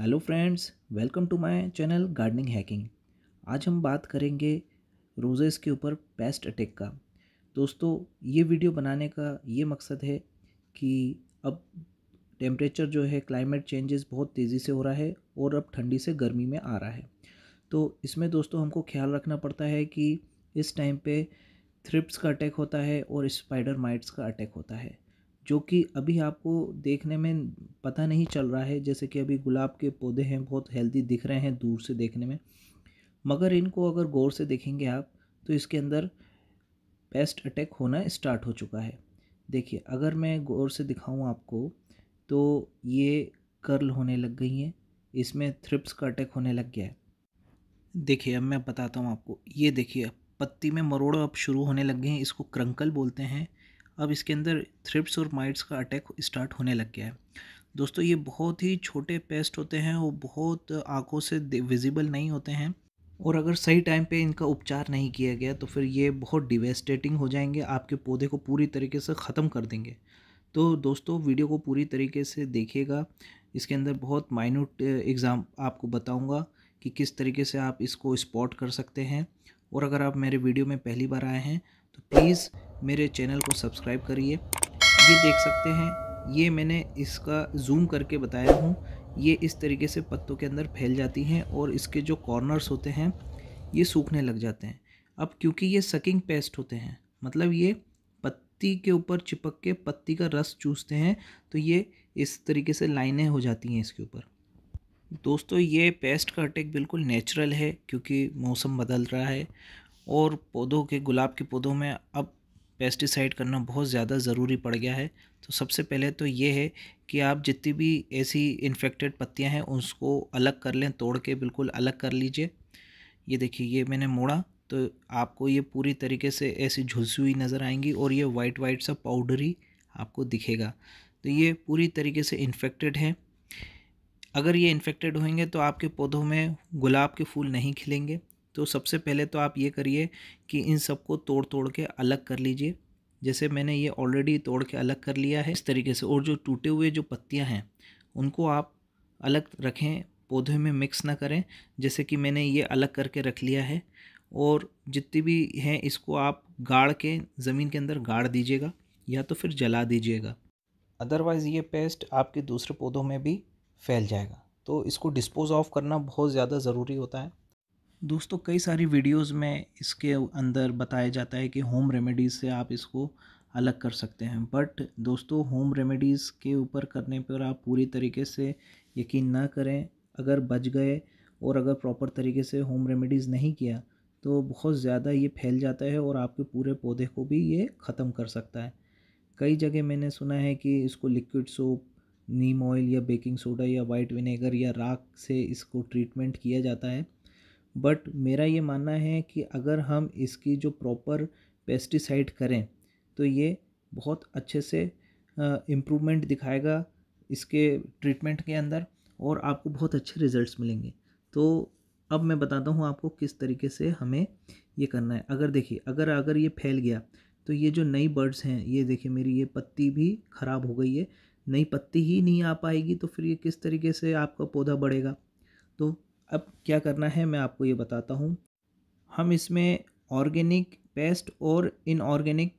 hello friends welcome to my channel gardening hacking आज हम बात करेंगे रोजेज़ के ऊपर पेस्ट अटैक का दोस्तों ये वीडियो बनाने का ये मकसद है कि अब टेम्परेचर जो है क्लाइमेट चेंजेस बहुत तेज़ी से हो रहा है और अब ठंडी से गर्मी में आ रहा है तो इसमें दोस्तों हमको ख्याल रखना पड़ता है कि इस टाइम पे थ्रिप्स का अटैक होता है और स्पाइडर माइट्स का अटैक होता है जो कि अभी आपको देखने में पता नहीं चल रहा है जैसे कि अभी गुलाब के पौधे हैं बहुत हेल्दी दिख रहे हैं दूर से देखने में मगर इनको अगर गौर से देखेंगे आप तो इसके अंदर पेस्ट अटैक होना स्टार्ट हो चुका है देखिए अगर मैं गौर से दिखाऊं आपको तो ये कर्ल होने लग गई हैं इसमें थ्रिप्स का अटैक होने लग गया है देखिए अब मैं बताता हूँ आपको ये देखिए पत्ती में मरोड़ अब शुरू होने लग गए हैं इसको क्रंकल बोलते हैं अब इसके अंदर थ्रिप्स और माइट्स का अटैक स्टार्ट होने लग गया है दोस्तों ये बहुत ही छोटे पेस्ट होते हैं वो बहुत आंखों से विजिबल नहीं होते हैं और अगर सही टाइम पे इनका उपचार नहीं किया गया तो फिर ये बहुत डिवेस्टेटिंग हो जाएंगे आपके पौधे को पूरी तरीके से ख़त्म कर देंगे तो दोस्तों वीडियो को पूरी तरीके से देखिएगा इसके अंदर बहुत माइन्यूट एग्ज़ाम आपको बताऊंगा कि किस तरीके से आप इसको स्पॉट कर सकते हैं और अगर आप मेरे वीडियो में पहली बार आए हैं तो प्लीज़ मेरे चैनल को सब्सक्राइब करिए ये देख सकते हैं ये मैंने इसका जूम करके बताया हूँ ये इस तरीके से पत्तों के अंदर फैल जाती हैं और इसके जो कॉर्नर्स होते हैं ये सूखने लग जाते हैं अब क्योंकि ये सकिंग पेस्ट होते हैं मतलब ये पत्ती के ऊपर चिपक के पत्ती का रस चूसते हैं तो ये इस तरीके से लाइनें हो जाती हैं इसके ऊपर दोस्तों ये पेस्ट का अटैक बिल्कुल नेचुरल है क्योंकि मौसम बदल रहा है और पौधों के गुलाब के पौधों में अब पेस्टिसाइड करना बहुत ज़्यादा ज़रूरी पड़ गया है तो सबसे पहले तो ये है कि आप जितनी भी ऐसी इन्फेक्टेड पत्तियां हैं उसको अलग कर लें तोड़ के बिल्कुल अलग कर लीजिए ये देखिए ये मैंने मोड़ा तो आपको ये पूरी तरीके से ऐसी झुलसी हुई नज़र आएंगी और ये वाइट वाइट सा पाउडरी आपको दिखेगा तो ये पूरी तरीके से इन्फेक्टेड है अगर ये इन्फेक्टेड होंगे तो आपके पौधों में गुलाब के फूल नहीं खिलेंगे तो सबसे पहले तो आप ये करिए कि इन सबको तोड़ तोड़ के अलग कर लीजिए जैसे मैंने ये ऑलरेडी तोड़ के अलग कर लिया है इस तरीके से और जो टूटे हुए जो पत्तियाँ हैं उनको आप अलग रखें पौधे में मिक्स ना करें जैसे कि मैंने ये अलग करके रख लिया है और जितनी भी हैं इसको आप गाड़ के ज़मीन के अंदर गाड़ दीजिएगा या तो फिर जला दीजिएगा अदरवाइज़ ये पेस्ट आपके दूसरे पौधों में भी फैल जाएगा तो इसको डिस्पोज ऑफ करना बहुत ज़्यादा ज़रूरी होता है दोस्तों कई सारी वीडियोस में इसके अंदर बताया जाता है कि होम रेमेडीज़ से आप इसको अलग कर सकते हैं बट दोस्तों होम रेमेडीज़ के ऊपर करने पर आप पूरी तरीके से यकीन ना करें अगर बच गए और अगर प्रॉपर तरीके से होम रेमेडीज़ नहीं किया तो बहुत ज़्यादा ये फैल जाता है और आपके पूरे पौधे को भी ये ख़त्म कर सकता है कई जगह मैंने सुना है कि इसको लिक्विड सोप नीम ऑयल या बेकिंग सोडा या वाइट विनेगर या राख से इसको ट्रीटमेंट किया जाता है बट मेरा ये मानना है कि अगर हम इसकी जो प्रॉपर पेस्टिसाइड करें तो ये बहुत अच्छे से इम्प्रूवमेंट दिखाएगा इसके ट्रीटमेंट के अंदर और आपको बहुत अच्छे रिजल्ट्स मिलेंगे तो अब मैं बताता हूँ आपको किस तरीके से हमें ये करना है अगर देखिए अगर अगर ये फैल गया तो ये जो नई बर्ड्स हैं ये देखिए मेरी ये पत्ती भी ख़राब हो गई है नई पत्ती ही नहीं आ पाएगी तो फिर ये किस तरीके से आपका पौधा बढ़ेगा तो अब क्या करना है मैं आपको ये बताता हूँ हम इसमें ऑर्गेनिक पेस्ट और इनऑर्गेनिक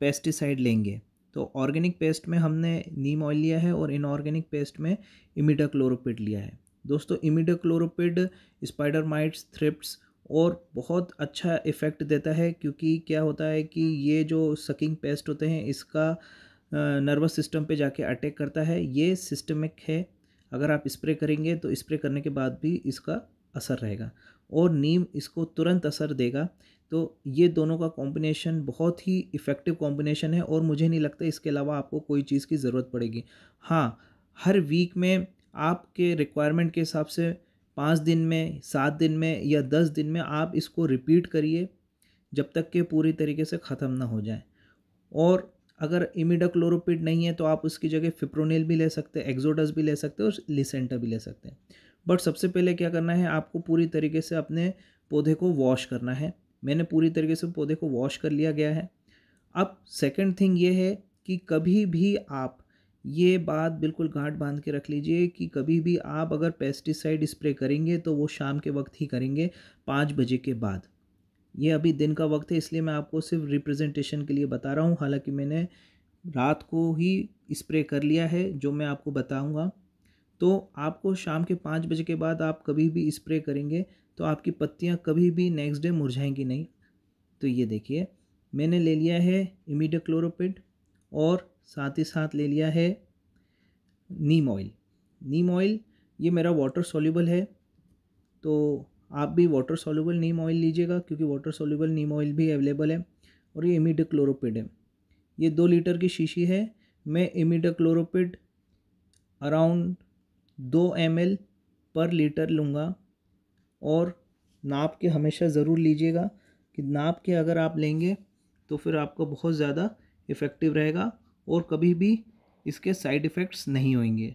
पेस्टिसाइड लेंगे तो ऑर्गेनिक पेस्ट में हमने नीम ऑयल लिया है और इनऑर्गेनिक पेस्ट में इमिडाक्लोरोपिड लिया है दोस्तों इमिडाक्लोरोपिड स्पाइडर माइट्स थ्रिप्स और बहुत अच्छा इफ़ेक्ट देता है क्योंकि क्या होता है कि ये जो सकिंग पेस्ट होते हैं इसका नर्वस सिस्टम पे जाके अटैक करता है ये सिस्टमिक है अगर आप स्प्रे करेंगे तो स्प्रे करने के बाद भी इसका असर रहेगा और नीम इसको तुरंत असर देगा तो ये दोनों का कॉम्बिनेशन बहुत ही इफ़ेक्टिव कॉम्बिनेशन है और मुझे नहीं लगता इसके अलावा आपको कोई चीज़ की ज़रूरत पड़ेगी हाँ हर वीक में आपके रिक्वायरमेंट के हिसाब से पाँच दिन में सात दिन में या दस दिन में आप इसको रिपीट करिए जब तक के पूरी तरीके से ख़त्म ना हो जाए और अगर इमिडाक्लोरोपिड नहीं है तो आप उसकी जगह फिप्रोनेल भी ले सकते हैं एक्जोडस भी ले सकते हैं और लिसेंटा भी ले सकते हैं बट सबसे पहले क्या करना है आपको पूरी तरीके से अपने पौधे को वॉश करना है मैंने पूरी तरीके से पौधे को वॉश कर लिया गया है अब सेकेंड थिंग ये है कि कभी भी आप ये बात बिल्कुल गांठ बांध के रख लीजिए कि कभी भी आप अगर पेस्टिसाइड स्प्रे करेंगे तो वो शाम के वक्त ही करेंगे पाँच बजे के बाद ये अभी दिन का वक्त है इसलिए मैं आपको सिर्फ रिप्रेजेंटेशन के लिए बता रहा हूँ हालांकि मैंने रात को ही स्प्रे कर लिया है जो मैं आपको बताऊँगा तो आपको शाम के पाँच बजे के बाद आप कभी भी स्प्रे करेंगे तो आपकी पत्तियाँ कभी भी नेक्स्ट डे मुरझाएंगी नहीं तो ये देखिए मैंने ले लिया है इमिडक्लोरोपिड और साथ ही साथ ले लिया है नीम ऑयल नीम ऑयल ये मेरा वाटर सोल्यूबल है तो आप भी वाटर सोल्यूबल नीम ऑयल लीजिएगा क्योंकि वाटर सोल्यूबल नीम ऑयल भी अवेलेबल है और ये इमीडाक्लोरोपिड है ये दो लीटर की शीशी है मैं इमीडाक्लोरोपिड अराउंड दो एम पर लीटर लूँगा और नाप के हमेशा ज़रूर लीजिएगा कि नाप के अगर आप लेंगे तो फिर आपको बहुत ज़्यादा इफ़ेक्टिव रहेगा और कभी भी इसके साइड इफ़ेक्ट्स नहीं होंगे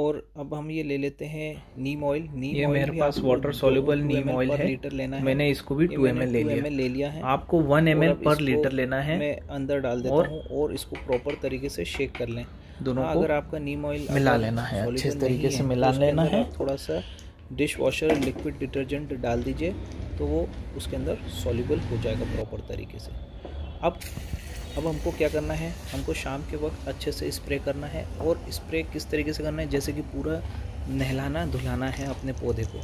और अब हम ये ले लेते हैं नीम ऑयल नीम ये मेरे पास वाटर सोल्यूबल नीम ऑयल है लीटर लेना है मैंने इसको भी टू एम ले लिया ले लिया है आपको वन एम पर लीटर लेना है मैं अंदर डाल देता हूँ और इसको प्रॉपर तरीके से शेक कर लें दोनों हाँ, अगर आपका नीम ऑयल मिला लेना है अच्छे तरीके से मिला तो लेना है थोड़ा सा डिश वॉशर लिक्विड डिटर्जेंट डाल दीजिए तो वो उसके अंदर सॉल्यूबल हो जाएगा प्रॉपर तरीके से अब अब हमको क्या करना है हमको शाम के वक्त अच्छे से स्प्रे करना है और स्प्रे किस तरीके से करना है जैसे कि पूरा नहलाना धुलाना है अपने पौधे को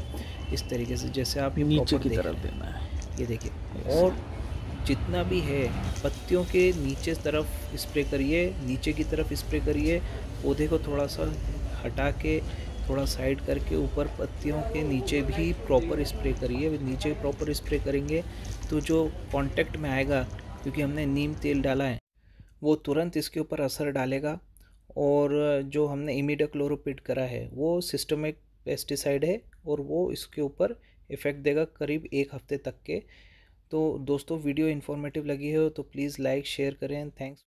इस तरीके से जैसे आप नीचे की तरफ देना है ये देखिए और जितना भी है पत्तियों के नीचे तरफ स्प्रे करिए नीचे की तरफ स्प्रे करिए पौधे को थोड़ा सा हटा के थोड़ा साइड करके ऊपर पत्तियों के नीचे भी प्रॉपर स्प्रे करिए नीचे प्रॉपर स्प्रे करेंगे तो जो कांटेक्ट में आएगा क्योंकि हमने नीम तेल डाला है वो तुरंत इसके ऊपर असर डालेगा और जो हमने इमीडाक्लोरोपिड करा है वो सिस्टमिक पेस्टिसाइड है और वो इसके ऊपर इफ़ेक्ट देगा करीब एक हफ्ते तक के तो दोस्तों वीडियो इन्फॉर्मेटिव लगी है तो प्लीज़ लाइक शेयर करें थैंक्स